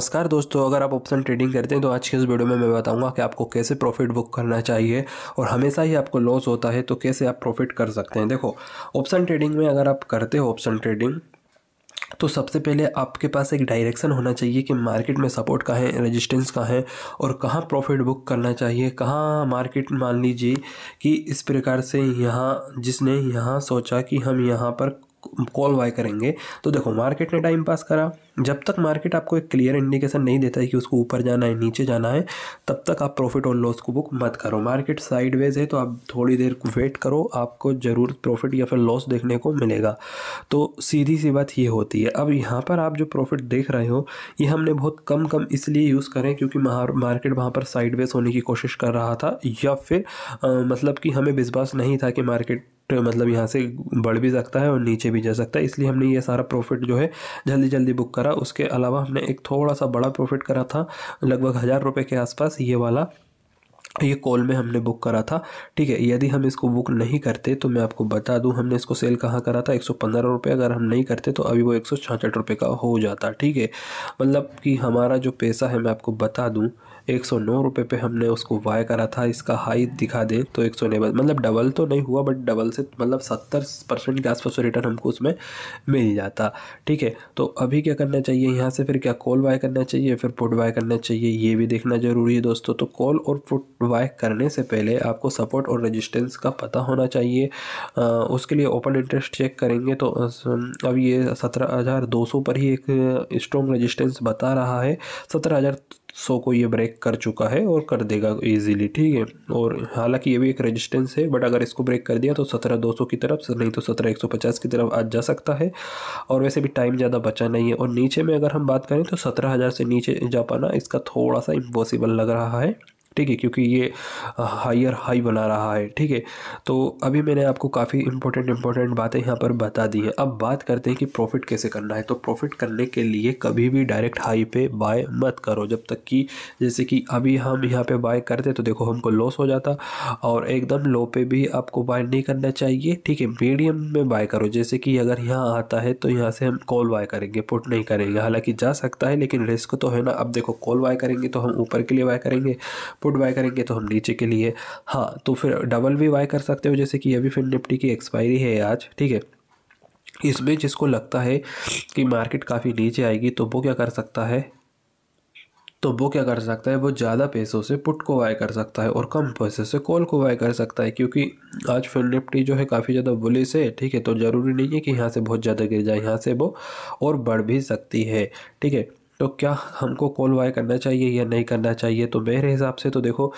नमस्कार दोस्तों अगर आप ऑप्शन ट्रेडिंग करते हैं तो आज के इस वीडियो में मैं बताऊंगा कि आपको कैसे प्रॉफिट बुक करना चाहिए और हमेशा ही आपको लॉस होता है तो कैसे आप प्रॉफिट कर सकते हैं देखो ऑप्शन ट्रेडिंग में अगर आप करते हो ऑप्शन ट्रेडिंग तो सबसे पहले आपके पास एक डायरेक्शन होना चाहिए कि मार्केट में सपोर्ट कहाँ है रेजिस्टेंस कहाँ है और कहाँ प्रॉफिट बुक करना चाहिए कहाँ मार्केट मान लीजिए कि इस प्रकार से यहाँ जिसने यहाँ सोचा कि हम यहाँ पर कॉल बाय करेंगे तो देखो मार्केट ने टाइम पास करा जब तक मार्केट आपको एक क्लियर इंडिकेशन नहीं देता है कि उसको ऊपर जाना है नीचे जाना है तब तक आप प्रॉफिट और लॉस को बुक मत करो मार्केट साइडवेज है तो आप थोड़ी देर वेट करो आपको ज़रूर प्रॉफिट या फिर लॉस देखने को मिलेगा तो सीधी सी बात ये होती है अब यहाँ पर आप जो प्रॉफिट देख रहे हो ये हमने बहुत कम कम इसलिए यूज़ करें क्योंकि मार्केट वहाँ पर साइडवेज होने की कोशिश कर रहा था या फिर आ, मतलब कि हमें विश्वास नहीं था कि मार्केट मतलब यहाँ से बढ़ भी सकता है और नीचे भी जा सकता है इसलिए हमने ये सारा प्रॉफिट जो है जल्दी जल्दी बुक करा उसके अलावा हमने एक थोड़ा सा बड़ा प्रॉफिट करा था लगभग हज़ार रुपये के आसपास ये वाला ये कॉल में हमने बुक करा था ठीक है यदि हम इसको बुक नहीं करते तो मैं आपको बता दूं हमने इसको सेल कहाँ करा था एक सौ पंद्रह रुपये अगर हम नहीं करते तो अभी वो एक सौ छाछठ रुपये का हो जाता ठीक है मतलब कि हमारा जो पैसा है मैं आपको बता दूं एक सौ नौ रुपये पे हमने उसको बाय करा था इसका हाई दिखा दे तो एक सौ मतलब डबल तो नहीं हुआ बट डबल से मतलब सत्तर परसेंट के आसपास रिटर्न हमको उसमें मिल जाता ठीक है तो अभी क्या करना चाहिए यहाँ से फिर क्या कॉल बाय करना चाहिए फिर पुट बाय करना चाहिए ये भी देखना ज़रूरी है दोस्तों तो कॉल और पुट बाय करने से पहले आपको सपोर्ट और रजिस्टेंस का पता होना चाहिए आ, उसके लिए ओपन इंटरेस्ट चेक करेंगे तो अब ये सत्रह हज़ार दो सौ पर ही एक स्ट्रॉन्ग रजिस्टेंस बता रहा है सत्रह हज़ार सौ को ये ब्रेक कर चुका है और कर देगा इजीली ठीक है और हालांकि ये भी एक रेजिस्टेंस है बट अगर इसको ब्रेक कर दिया तो सत्रह दो सौ की तरफ नहीं तो सत्रह एक सौ पचास की तरफ आज जा सकता है और वैसे भी टाइम ज़्यादा बचा नहीं है और नीचे में अगर हम बात करें तो सत्रह हज़ार से नीचे जा पाना इसका थोड़ा सा इम्पॉसिबल लग रहा है ठीक है क्योंकि ये हायर हाई बना रहा है ठीक है तो अभी मैंने आपको काफ़ी इंपॉर्टेंट इंपॉर्टेंट बातें यहाँ पर बता दी हैं अब बात करते हैं कि प्रॉफिट कैसे करना है तो प्रॉफिट करने के लिए कभी भी डायरेक्ट हाई पे बाय मत करो जब तक कि जैसे कि अभी हम यहाँ पे बाय करते तो देखो हमको लॉस हो जाता और एकदम लो पे भी आपको बाय नहीं करना चाहिए ठीक है मीडियम में बाय करो जैसे कि अगर यहाँ आता है तो यहाँ से हम कॉल बाय करेंगे पुट नहीं करेंगे हालाँकि जा सकता है लेकिन रिस्क तो है ना अब देखो कॉल बाय करेंगे तो हम ऊपर के लिए बाय करेंगे पुट बाय करेंगे तो हम नीचे के लिए हाँ तो फिर डबल भी बाय कर सकते हो जैसे कि अभी फिर निफ्टी की एक्सपायरी है आज ठीक है इसमें जिसको लगता है कि मार्केट काफ़ी नीचे आएगी तो वो क्या कर सकता है तो वो क्या कर सकता है वो ज़्यादा पैसों से पुट को बाय कर सकता है और कम पैसे से कॉल को बाय कर सकता है क्योंकि आज फिर निफ्टी जो है काफ़ी ज़्यादा बुलिस है ठीक है तो ज़रूरी नहीं है कि यहाँ से बहुत ज़्यादा गिर जाए यहाँ से वो और बढ़ भी सकती है ठीक है तो क्या हमको कॉल वाई करना चाहिए या नहीं करना चाहिए तो मेरे हिसाब से तो देखो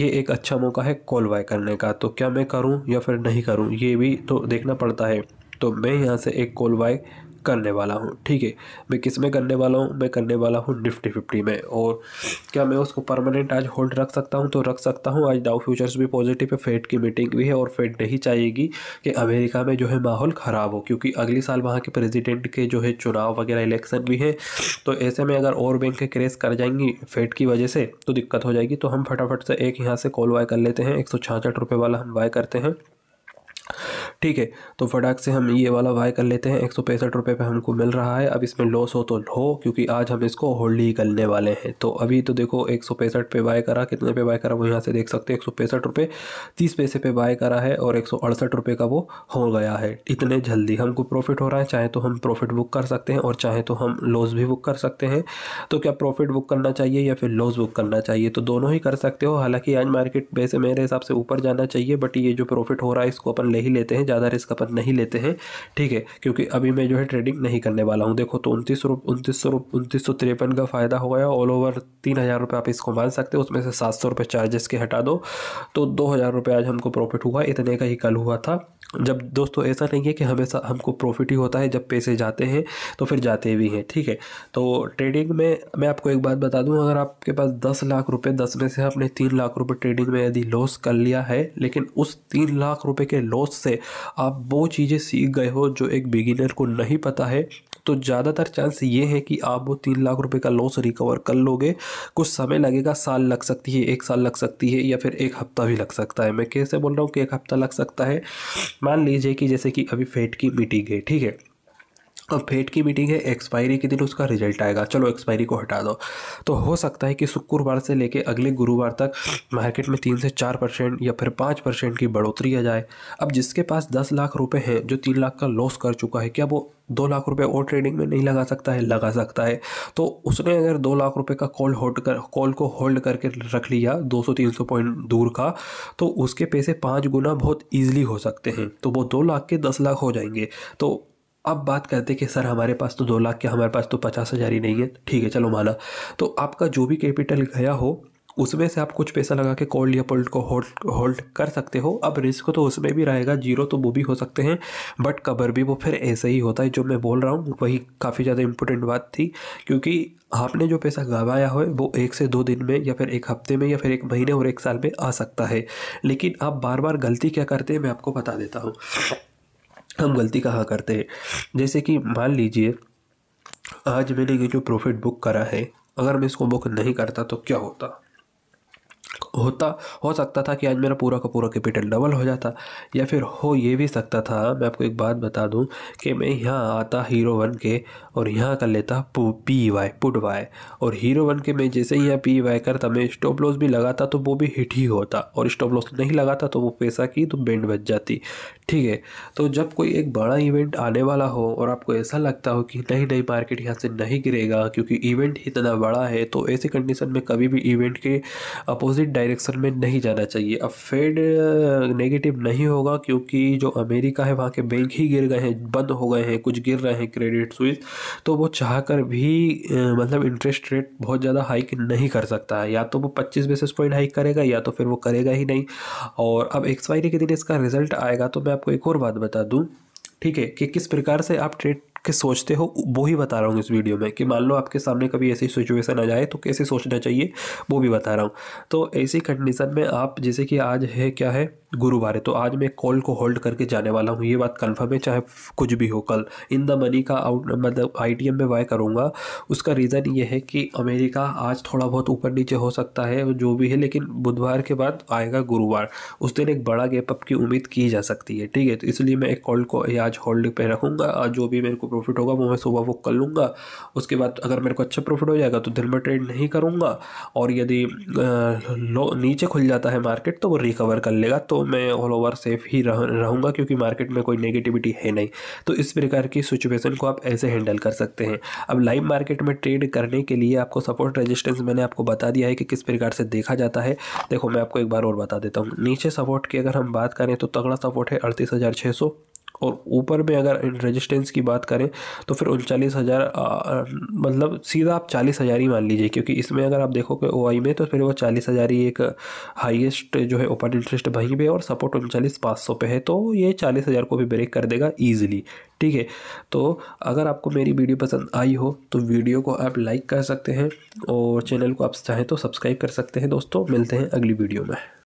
ये एक अच्छा मौका है कॉल वाई करने का तो क्या मैं करूँ या फिर नहीं करूँ ये भी तो देखना पड़ता है तो मैं यहाँ से एक कॉल वाई करने वाला हूँ ठीक है मैं किस में करने वाला हूँ मैं करने वाला हूँ निफ्टी फिफ्टी में और क्या मैं उसको परमानेंट आज होल्ड रख सकता हूँ तो रख सकता हूँ आज डाउ फ्यूचर्स भी पॉजिटिव है फेड की मीटिंग भी है और फेड नहीं चाहेगी कि अमेरिका में जो है माहौल ख़राब हो क्योंकि अगले साल वहाँ के प्रेजिडेंट के जो है चुनाव वगैरह इलेक्शन भी है तो ऐसे में अगर और बैंकें क्रेस कर जाएंगी फेड की वजह से तो दिक्कत हो जाएगी तो हम फटाफट से एक यहाँ से कॉल बाय कर लेते हैं एक सौ वाला हम बाय करते हैं ठीक है तो फटाक से हम हाँ। ये वाला बाय कर लेते हैं एक सौ पैंसठ रुपये पर हमको मिल रहा है अब इसमें लॉस हो तो हो क्योंकि आज हम इसको होल्ड ही करने वाले हैं तो अभी तो देखो एक सौ पैंसठ पे बाय करा कितने पे बाय करा वो यहाँ से देख सकते हैं एक सौ पैंसठ रुपये तीस पैसे पे बाय करा है और एक सौ अड़सठ रुपये का वो हो गया है इतने जल्दी हमको प्रॉफिट हो रहा है चाहे तो हम प्रॉफिट बुक कर सकते हैं और चाहे तो हम लॉस भी बुक कर सकते हैं तो क्या प्रॉफिट बुक करना चाहिए या फिर लॉस बुक करना चाहिए तो दोनों ही कर सकते हो हालांकि आज मार्केट वैसे मेरे हिसाब से ऊपर जाना चाहिए बट ये जो प्रॉफिट हो रहा है इसको अपन ले ही लेते हैं ज़्यादा रिस्क अपन नहीं लेते हैं ठीक है क्योंकि अभी मैं जो है ट्रेडिंग नहीं करने वाला हूँ देखो तो उनतीस रुप उनतीस सौ उनतीस सौ तिरपन का फ़ायदा हो गया ऑल ओवर तीन हज़ार रुपये आप इसको मान सकते हो उसमें से सात सौ रुपये चार्जेस के हटा दो तो दो हज़ार रुपये आज हमको प्रॉफिट हुआ इतने का ही कल हुआ था जब दोस्तों ऐसा नहीं है कि हमेशा हमको प्रॉफिट ही होता है जब पैसे जाते हैं तो फिर जाते भी हैं ठीक है तो ट्रेडिंग में मैं आपको एक बात बता दूं अगर आपके पास दस लाख रुपए दस में से आपने तीन लाख रुपए ट्रेडिंग में यदि लॉस कर लिया है लेकिन उस तीन लाख रुपए के लॉस से आप वो चीज़ें सीख गए हो जो एक बिगिनर को नहीं पता है तो ज़्यादातर चांस ये है कि आप वो तीन लाख रुपए का लॉस रिकवर कर लोगे कुछ समय लगेगा साल लग सकती है एक साल लग सकती है या फिर एक हफ्ता भी लग सकता है मैं कैसे बोल रहा हूँ कि एक हफ्ता लग सकता है मान लीजिए कि जैसे कि अभी फेट की मीटिंग है ठीक है अब फेट की मीटिंग है एक्सपायरी के दिन उसका रिजल्ट आएगा चलो एक्सपायरी को हटा दो तो हो सकता है कि शुक्रवार से लेके अगले गुरुवार तक मार्केट में तीन से चार परसेंट या फिर पाँच परसेंट की बढ़ोतरी आ जाए अब जिसके पास दस लाख रुपए हैं जो तीन लाख का लॉस कर चुका है क्या वो दो लाख रुपए और ट्रेडिंग में नहीं लगा सकता है लगा सकता है तो उसने अगर दो लाख रुपए का कॉल होल्ड कर कॉल को होल्ड करके रख लिया 200-300 पॉइंट दूर का तो उसके पैसे पाँच गुना बहुत ईजिली हो सकते हैं तो वो दो लाख के दस लाख हो जाएंगे तो अब बात करते कि सर हमारे पास तो दो लाख के हमारे पास तो पचास हज़ार ही नहीं है ठीक है चलो माना तो आपका जो भी कैपिटल गया हो उसमें से आप कुछ पैसा लगा के कोल्ड या पोल्ट को होल्ड होल्ड कर सकते हो अब रिस्क तो उसमें भी रहेगा जीरो तो वो भी हो सकते हैं बट कबर भी वो फिर ऐसे ही होता है जो मैं बोल रहा हूँ वही काफ़ी ज़्यादा इम्पोर्टेंट बात थी क्योंकि आपने जो पैसा गंवाया हो वो एक से दो दिन में या फिर एक हफ्ते में या फिर एक महीने और एक साल में आ सकता है लेकिन आप बार बार गलती क्या करते हैं मैं आपको बता देता हूँ हम गलती कहाँ करते हैं जैसे कि मान लीजिए आज मैंने ये जो प्रॉफिट बुक करा है अगर मैं इसको बुक नहीं करता तो क्या होता होता हो सकता था कि आज मेरा पूरा का पूरा कैपिटल डबल हो जाता या फिर हो ये भी सकता था मैं आपको एक बात बता दूं कि मैं यहाँ आता हीरो वन के और यहाँ कर लेता पी वाई पुट वाई और हीरो वन के मैं जैसे ही यहाँ पी वाई करता मैं स्टॉप लॉस भी लगाता तो वो भी हिट ही होता और स्टॉप लॉस नहीं लगाता तो वो पैसा की तो बेंड बच जाती ठीक है तो जब कोई एक बड़ा इवेंट आने वाला हो और आपको ऐसा लगता हो कि नहीं नहीं मार्केट यहाँ से नहीं गिरेगा क्योंकि इवेंट इतना बड़ा है तो ऐसी कंडीशन में कभी भी इवेंट के अपोजिट डायरेक्शन में नहीं जाना चाहिए अब फेड नेगेटिव नहीं होगा क्योंकि जो अमेरिका है वहाँ के बैंक ही गिर गए हैं बंद हो गए हैं कुछ गिर रहे हैं क्रेडिट स्विच तो वो चाह कर भी मतलब इंटरेस्ट रेट बहुत ज़्यादा हाइक नहीं कर सकता है या तो वो पच्चीस बेसिस पॉइंट हाइक करेगा या तो फिर वो करेगा ही नहीं और अब एक्सपायरी के दिन इसका रिजल्ट आएगा तो मैं आपको एक और बात बता दूँ ठीक है कि किस प्रकार से आप ट्रेड के सोचते हो वो ही बता रहा हूँ इस वीडियो में कि मान लो आपके सामने कभी ऐसी सिचुएशन आ जाए तो कैसे सोचना चाहिए वो भी बता रहा हूँ तो ऐसी कंडीशन में आप जैसे कि आज है क्या है गुरुवार है तो आज मैं कॉल को होल्ड करके जाने वाला हूँ ये बात कन्फर्म है चाहे कुछ भी हो कल इन द मनी का आउट मतलब आई में बाय करूँगा उसका रीज़न ये है कि अमेरिका आज थोड़ा बहुत ऊपर नीचे हो सकता है जो भी है लेकिन बुधवार के बाद आएगा गुरुवार उस दिन एक बड़ा गैप अप की उम्मीद की जा सकती है ठीक है तो इसलिए मैं एक कॉल को आज होल्ड पर रखूँगा और जो भी मेरे को प्रॉफिट होगा वो मैं सुबह वो कर लूँगा उसके बाद अगर मेरे को अच्छा प्रॉफिट हो जाएगा तो दिन में ट्रेड नहीं करूँगा और यदि नीचे खुल जाता है मार्केट तो वो रिकवर कर लेगा तो तो मैं ऑल ओवर सेफ ही रह, रहूँगा क्योंकि मार्केट में कोई नेगेटिविटी है नहीं तो इस प्रकार की सिचुएशन को आप ऐसे हैंडल कर सकते हैं अब लाइव मार्केट में ट्रेड करने के लिए आपको सपोर्ट रेजिस्टेंस मैंने आपको बता दिया है कि किस प्रकार से देखा जाता है देखो मैं आपको एक बार और बता देता हूँ नीचे सपोर्ट की अगर हम बात करें तो तगड़ा सपोर्ट है अड़तीस और ऊपर में अगर रेजिस्टेंस की बात करें तो फिर उनचालीस हज़ार मतलब सीधा आप चालीस हज़ार ही मान लीजिए क्योंकि इसमें अगर आप देखोगे ओ आई में तो फिर वो चालीस हज़ार ही एक हाईएस्ट जो है ओपन इंटरेस्ट वहीं पर और सपोर्ट उनचालीस पाँच सौ पे है तो ये चालीस हज़ार को भी ब्रेक कर देगा ईजिली ठीक है तो अगर आपको मेरी वीडियो पसंद आई हो तो वीडियो को आप लाइक कर सकते हैं और चैनल को आप चाहें तो सब्सक्राइब कर सकते हैं दोस्तों मिलते हैं अगली वीडियो में